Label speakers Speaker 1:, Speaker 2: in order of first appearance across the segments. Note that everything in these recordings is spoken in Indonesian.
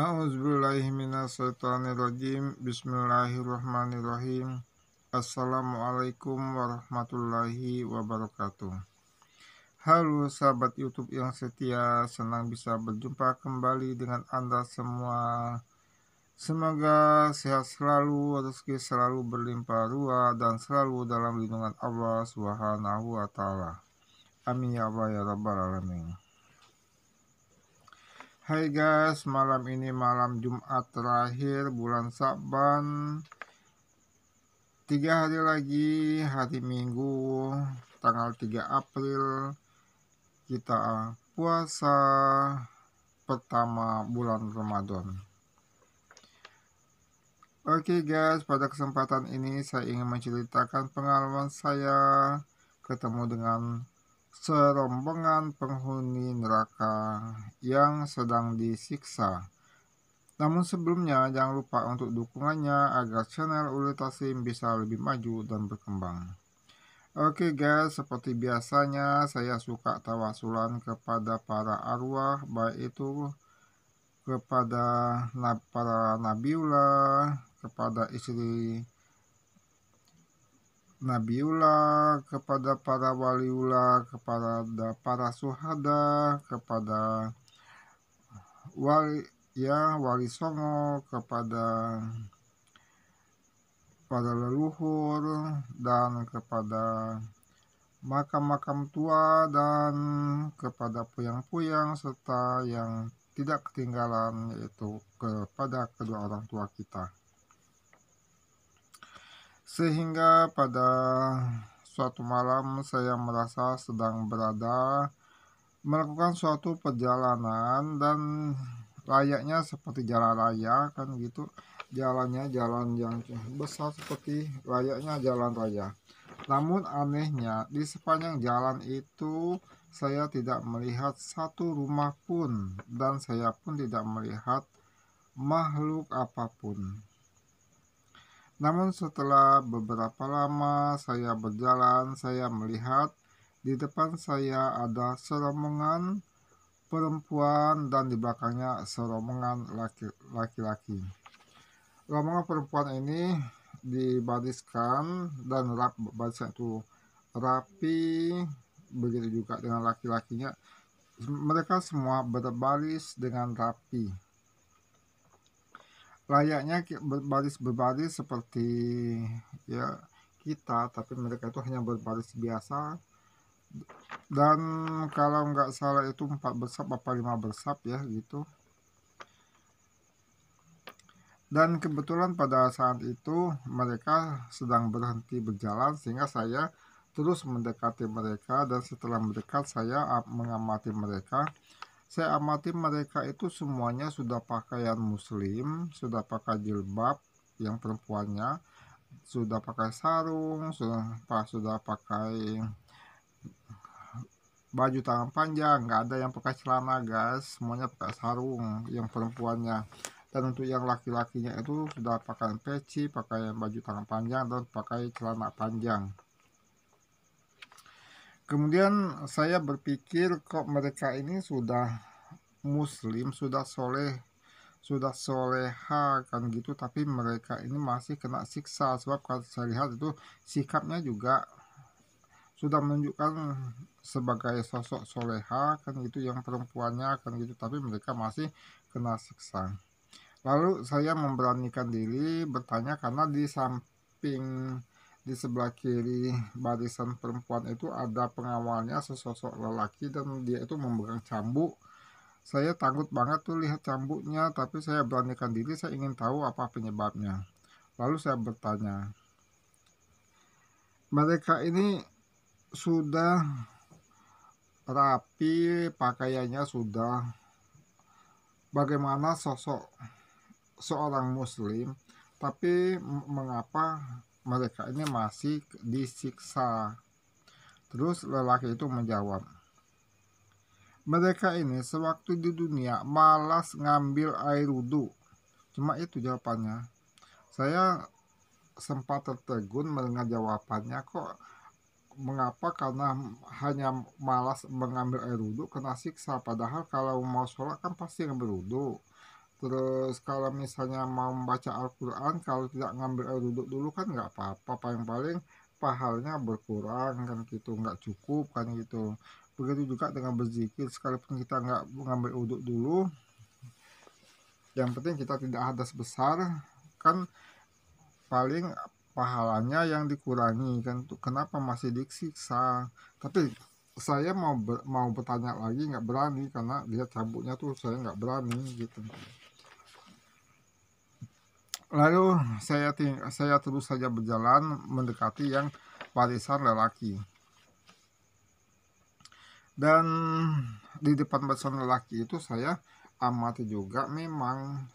Speaker 1: A'udzubillahiminasyaitonirrojim Bismillahirrahmanirrahim. Assalamualaikum warahmatullahi wabarakatuh Halo sahabat youtube yang setia Senang bisa berjumpa kembali dengan anda semua Semoga sehat selalu, rezeki selalu berlimpah ruah Dan selalu dalam lindungan Allah subhanahu wa ta'ala Amin ya Allah ya Rabbal Alamin Hai guys, malam ini malam Jumat terakhir bulan Saban. Tiga hari lagi, hari Minggu, tanggal 3 April, kita puasa pertama bulan Ramadan. Oke okay guys, pada kesempatan ini saya ingin menceritakan pengalaman saya ketemu dengan serombongan penghuni neraka yang sedang disiksa. Namun sebelumnya jangan lupa untuk dukungannya agar channel Uli Tasim bisa lebih maju dan berkembang. Oke okay guys, seperti biasanya saya suka tawasulan kepada para arwah baik itu kepada para nabiullah, kepada istri nabiullah, kepada para waliullah, kepada para suhada, kepada wali ya wali songo, kepada para leluhur dan kepada makam-makam tua dan kepada puyang-puyang serta yang tidak ketinggalan yaitu kepada kedua orang tua kita. Sehingga pada suatu malam saya merasa sedang berada melakukan suatu perjalanan dan layaknya seperti jalan raya kan gitu jalannya jalan yang besar seperti layaknya jalan raya namun anehnya di sepanjang jalan itu saya tidak melihat satu rumah pun dan saya pun tidak melihat makhluk apapun namun setelah beberapa lama saya berjalan, saya melihat di depan saya ada serombongan perempuan dan di belakangnya serombongan laki-laki. Rombongan perempuan ini dibariskan dan rap barisnya itu rapi begitu juga dengan laki-lakinya mereka semua berbaris dengan rapi layaknya berbaris berbaris seperti ya kita tapi mereka itu hanya berbaris biasa dan kalau nggak salah itu empat bersap apa lima bersap ya gitu dan kebetulan pada saat itu mereka sedang berhenti berjalan sehingga saya terus mendekati mereka dan setelah mendekat saya ah, mengamati mereka saya amati mereka itu semuanya sudah pakaian muslim, sudah pakai jilbab yang perempuannya, sudah pakai sarung, sudah sudah pakai baju tangan panjang, nggak ada yang pakai celana guys, semuanya pakai sarung yang perempuannya. Dan untuk yang laki-lakinya itu sudah pakai peci, pakai baju tangan panjang dan pakai celana panjang kemudian saya berpikir kok mereka ini sudah muslim sudah soleh sudah soleha kan gitu tapi mereka ini masih kena siksa sebab kalau saya lihat itu sikapnya juga sudah menunjukkan sebagai sosok soleha kan gitu yang perempuannya kan gitu tapi mereka masih kena siksa lalu saya memberanikan diri bertanya karena di samping di sebelah kiri barisan perempuan itu ada pengawalnya sesosok lelaki dan dia itu memegang cambuk saya takut banget tuh lihat cambuknya tapi saya beranikan diri saya ingin tahu apa penyebabnya lalu saya bertanya mereka ini sudah rapi pakaiannya sudah bagaimana sosok seorang muslim tapi mengapa mereka ini masih disiksa. Terus lelaki itu menjawab, mereka ini sewaktu di dunia malas ngambil air wudhu. Cuma itu jawabannya. Saya sempat tertegun mendengar jawabannya kok mengapa karena hanya malas mengambil air wudhu kena siksa padahal kalau mau sholat kan pasti ngambil wudhu terus kalau misalnya mau membaca Al-Quran kalau tidak ngambil air duduk dulu kan nggak apa-apa paling-paling pahalnya berkurang kan gitu nggak cukup kan gitu begitu juga dengan berzikir sekalipun kita nggak ngambil uduk dulu yang penting kita tidak hadas besar kan paling pahalanya yang dikurangi kan kenapa masih disiksa tapi saya mau ber, mau bertanya lagi nggak berani karena lihat cabutnya tuh saya nggak berani gitu Lalu saya saya terus saja berjalan mendekati yang warisan lelaki. Dan di depan barisan lelaki itu saya amati juga memang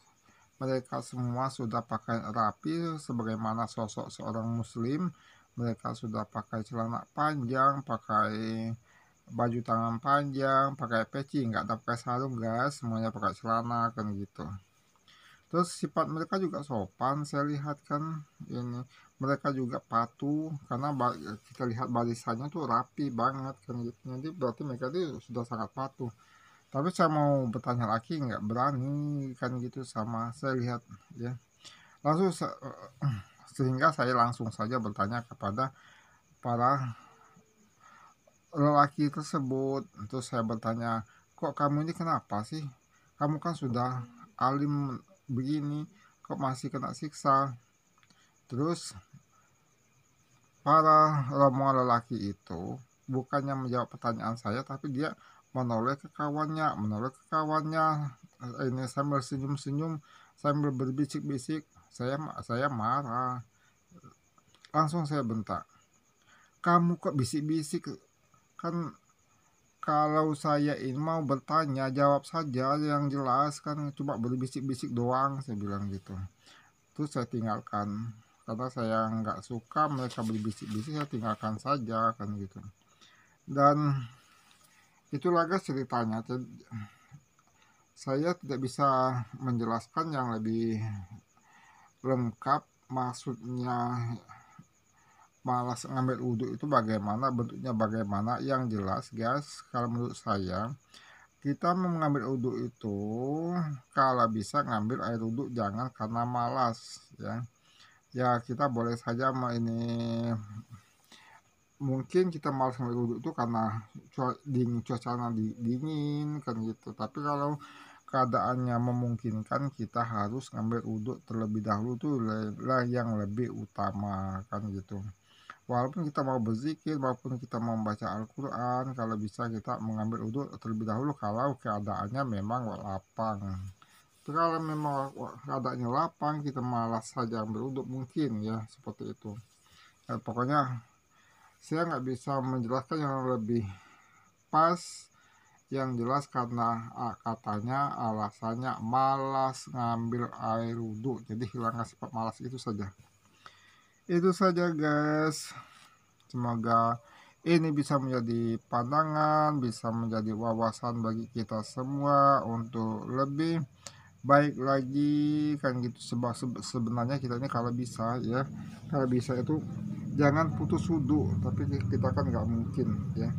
Speaker 1: mereka semua sudah pakai rapi sebagaimana sosok seorang muslim. Mereka sudah pakai celana panjang, pakai baju tangan panjang, pakai peci, nggak ada pakai sarung guys, semuanya pakai celana kan gitu terus sifat mereka juga sopan saya lihat kan ini mereka juga patuh karena kita lihat barisannya tuh rapi banget kan gitu jadi berarti mereka itu sudah sangat patuh tapi saya mau bertanya lagi nggak berani kan gitu sama saya lihat ya langsung sehingga saya langsung saja bertanya kepada para lelaki tersebut terus saya bertanya kok kamu ini kenapa sih kamu kan sudah alim begini kok masih kena siksa terus para romo lelaki itu bukannya menjawab pertanyaan saya tapi dia menoleh ke kawannya menoleh ke kawannya ini sambil senyum-senyum sambil berbisik-bisik saya saya marah langsung saya bentak kamu kok bisik-bisik kan kalau saya ini mau bertanya jawab saja yang jelas kan cuma berbisik-bisik doang saya bilang gitu terus saya tinggalkan karena saya nggak suka mereka berbisik-bisik saya tinggalkan saja kan gitu dan itulah guys ceritanya saya tidak bisa menjelaskan yang lebih lengkap maksudnya malas ngambil wudhu itu bagaimana bentuknya bagaimana yang jelas guys kalau menurut saya kita mengambil wudhu itu kalau bisa ngambil air wudhu jangan karena malas ya ya kita boleh saja ini mungkin kita malas ngambil wudhu itu karena dingin cuaca dingin kan gitu tapi kalau keadaannya memungkinkan kita harus ngambil wudhu terlebih dahulu tuh lah yang lebih utama kan gitu walaupun kita mau berzikir maupun kita mau membaca Al-Quran kalau bisa kita mengambil wudhu terlebih dahulu kalau keadaannya memang lapang kalau memang keadaannya lapang kita malas saja ambil wudhu mungkin ya seperti itu ya, pokoknya saya nggak bisa menjelaskan yang lebih pas yang jelas karena ah, katanya alasannya malas ngambil air wudhu jadi hilangkan sifat malas itu saja itu saja guys semoga ini bisa menjadi pandangan bisa menjadi wawasan bagi kita semua untuk lebih baik lagi kan gitu sebab sebenarnya kita ini kalau bisa ya kalau bisa itu jangan putus sudu tapi kita kan nggak mungkin ya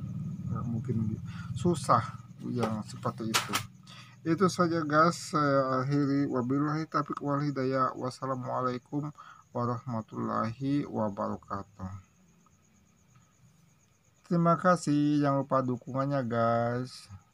Speaker 1: nggak mungkin susah yang seperti itu itu saja guys saya akhiri wabillahi taufiq wal hidayah wassalamualaikum warahmatullahi wabarakatuh. Terima kasih, jangan lupa dukungannya guys.